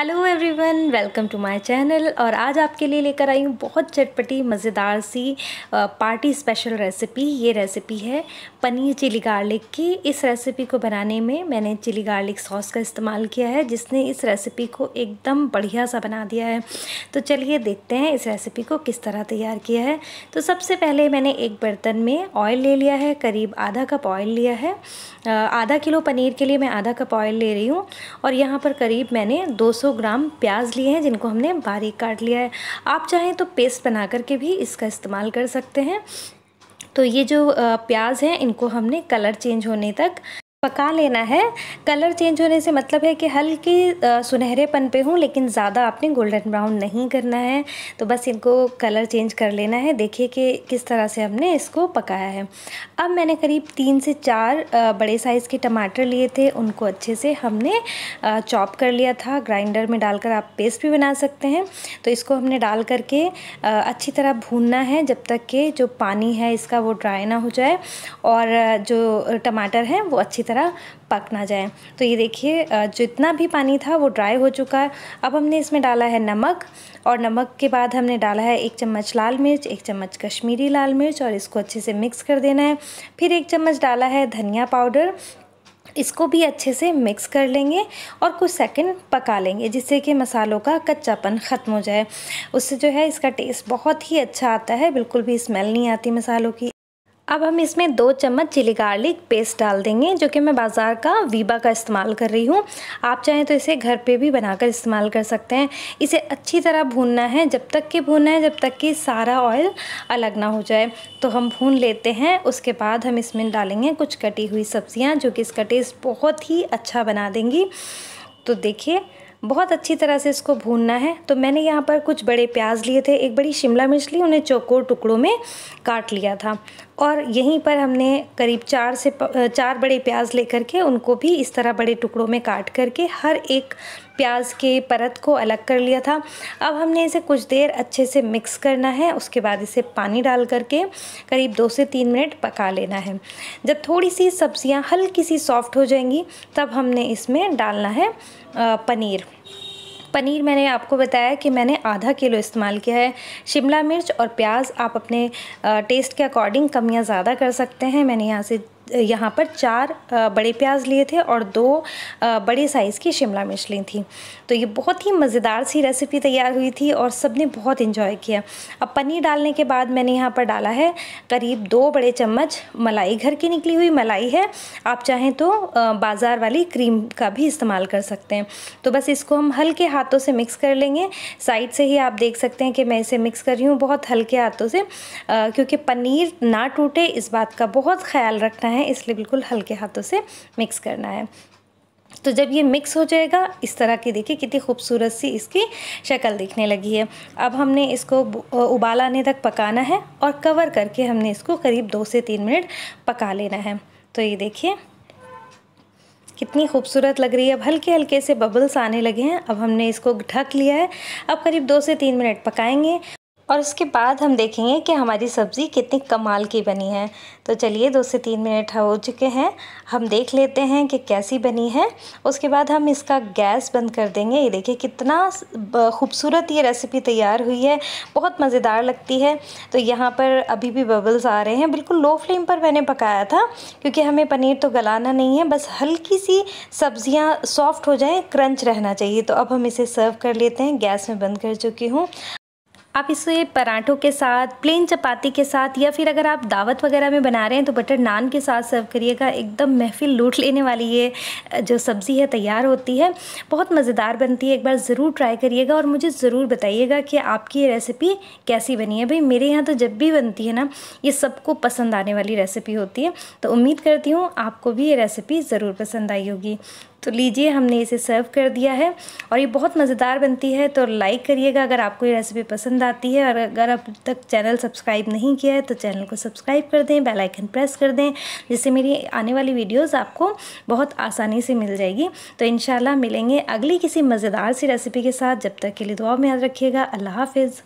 hello everyone welcome to my channel और आज आपके लिए लेकर आई हूँ बहुत चटपटी मज़ेदार सी पार्टी स्पेशल रेसिपी ये रेसिपी है पनीर चिली गार्लिक की इस रेसिपी को बनाने में मैंने चिली गार्लिक सॉस का इस्तेमाल किया है जिसने इस रेसिपी को एकदम बढ़िया सा बना दिया है तो चलिए देखते हैं इस रेसिपी को किस तरह तैयार किया है तो सबसे पहले मैंने एक बर्तन में ऑयल ले लिया है करीब आधा कप ऑयल लिया है आधा किलो पनीर के लिए मैं आधा कप ऑयल ले रही हूँ और यहाँ पर करीब मैंने दो 200 ग्राम प्याज लिए हैं जिनको हमने बारीक काट लिया है आप चाहें तो पेस्ट बना करके भी इसका इस्तेमाल कर सकते हैं तो ये जो प्याज हैं इनको हमने कलर चेंज होने तक पका लेना है कलर चेंज होने से मतलब है कि हल्के सुनहरेपन पे हूँ लेकिन ज़्यादा आपने गोल्डन ब्राउन नहीं करना है तो बस इनको कलर चेंज कर लेना है देखिए कि किस तरह से हमने इसको पकाया है अब मैंने करीब तीन से चार बड़े साइज़ के टमाटर लिए थे उनको अच्छे से हमने चॉप कर लिया था ग्राइंडर में डालकर आप पेस्ट भी बना सकते हैं तो इसको हमने डाल करके अच्छी तरह भूनना है जब तक कि जो पानी है इसका वो ड्राई ना हो जाए और जो टमाटर है वो अच्छी तरह पक ना जाए तो ये देखिए जितना भी पानी था वो ड्राई हो चुका है अब हमने इसमें डाला है नमक और नमक के बाद हमने डाला है एक चम्मच लाल मिर्च एक चम्मच कश्मीरी लाल मिर्च और इसको अच्छे से मिक्स कर देना है फिर एक चम्मच डाला है धनिया पाउडर इसको भी अच्छे से मिक्स कर लेंगे और कुछ सेकंड पका लेंगे जिससे कि मसालों का कच्चापन ख़त्म हो जाए उससे जो है इसका टेस्ट बहुत ही अच्छा आता है बिल्कुल भी स्मेल नहीं आती मसालों की अब हम इसमें दो चम्मच चिली गार्लिक पेस्ट डाल देंगे जो कि मैं बाज़ार का वीबा का इस्तेमाल कर रही हूँ आप चाहें तो इसे घर पे भी बनाकर इस्तेमाल कर सकते हैं इसे अच्छी तरह भूनना है जब तक कि भूनना है जब तक कि सारा ऑयल अलग ना हो जाए तो हम भून लेते हैं उसके बाद हम इसमें डालेंगे कुछ कटी हुई सब्ज़ियाँ जो कि इसका टेस्ट बहुत ही अच्छा बना देंगी तो देखिए बहुत अच्छी तरह से इसको भूनना है तो मैंने यहाँ पर कुछ बड़े प्याज लिए थे एक बड़ी शिमला मिर्च ली उन्हें चौकोर टुकड़ों में काट लिया था और यहीं पर हमने करीब चार से चार बड़े प्याज लेकर के उनको भी इस तरह बड़े टुकड़ों में काट करके हर एक प्याज के परत को अलग कर लिया था अब हमने इसे कुछ देर अच्छे से मिक्स करना है उसके बाद इसे पानी डाल करके करीब दो से तीन मिनट पका लेना है जब थोड़ी सी सब्ज़ियाँ हल्की सी सॉफ्ट हो जाएंगी तब हमने इसमें डालना है पनीर पनीर मैंने आपको बताया कि मैंने आधा किलो इस्तेमाल किया है शिमला मिर्च और प्याज आप अपने टेस्ट के अकॉर्डिंग कमियाँ ज़्यादा कर सकते हैं मैंने यहाँ से यहाँ पर चार बड़े प्याज लिए थे और दो बड़े साइज़ की शिमला मिर्च ली थी तो ये बहुत ही मज़ेदार सी रेसिपी तैयार हुई थी और सब ने बहुत इन्जॉय किया अब पनीर डालने के बाद मैंने यहाँ पर डाला है करीब दो बड़े चम्मच मलाई घर की निकली हुई मलाई है आप चाहें तो बाज़ार वाली क्रीम का भी इस्तेमाल कर सकते हैं तो बस इसको हम हल्के हाथों से मिक्स कर लेंगे साइड से ही आप देख सकते हैं कि मैं इसे मिक्स कर रही हूँ बहुत हल्के हाथों से क्योंकि पनीर ना टूटे इस बात का बहुत ख्याल रखना है है इसलिए बिल्कुल हल्के हाथों से मिक्स करना है तो जब ये मिक्स हो जाएगा इस तरह की देखिए कितनी खूबसूरत सी इसकी शक्ल दिखने लगी है अब हमने इसको उबाल आने तक पकाना है और कवर करके हमने इसको करीब दो से तीन मिनट पका लेना है तो ये देखिए कितनी खूबसूरत लग रही है अब हल्के हल्के से बबल्स आने लगे हैं अब हमने इसको ढक लिया है अब करीब दो से तीन मिनट पकाएंगे और उसके बाद हम देखेंगे कि हमारी सब्ज़ी कितनी कमाल की बनी है तो चलिए दो से तीन मिनट हो चुके हैं हम देख लेते हैं कि कैसी बनी है उसके बाद हम इसका गैस बंद कर देंगे ये देखिए कितना खूबसूरत ये रेसिपी तैयार हुई है बहुत मज़ेदार लगती है तो यहाँ पर अभी भी बबल्स आ रहे हैं बिल्कुल लो फ्लेम पर मैंने पकाया था क्योंकि हमें पनीर तो गलाना नहीं है बस हल्की सी सब्ज़ियाँ सॉफ्ट हो जाएँ क्रंच रहना चाहिए तो अब हम इसे सर्व कर लेते हैं गैस में बंद कर चुकी हूँ आप इसे पराठों के साथ प्लेन चपाती के साथ या फिर अगर आप दावत वगैरह में बना रहे हैं तो बटर नान के साथ सर्व करिएगा एकदम महफिल लूट लेने वाली ये जो सब्ज़ी है तैयार होती है बहुत मज़ेदार बनती है एक बार ज़रूर ट्राई करिएगा और मुझे ज़रूर बताइएगा कि आपकी ये रेसिपी कैसी बनी है भाई मेरे यहाँ तो जब भी बनती है ना ये सबको पसंद आने वाली रेसिपी होती है तो उम्मीद करती हूँ आपको भी ये रेसिपी ज़रूर पसंद आई होगी तो लीजिए हमने इसे सर्व कर दिया है और ये बहुत मज़ेदार बनती है तो लाइक करिएगा अगर आपको ये रेसिपी पसंद आती है और अगर अब तक चैनल सब्सक्राइब नहीं किया है तो चैनल को सब्सक्राइब कर दें बेल आइकन प्रेस कर दें जिससे मेरी आने वाली वीडियोस आपको बहुत आसानी से मिल जाएगी तो इन मिलेंगे अगली किसी मज़ेदार सी रेसिपी के साथ जब तक के लिए दुआ में याद रखिएगा अल्लाह हाफिज़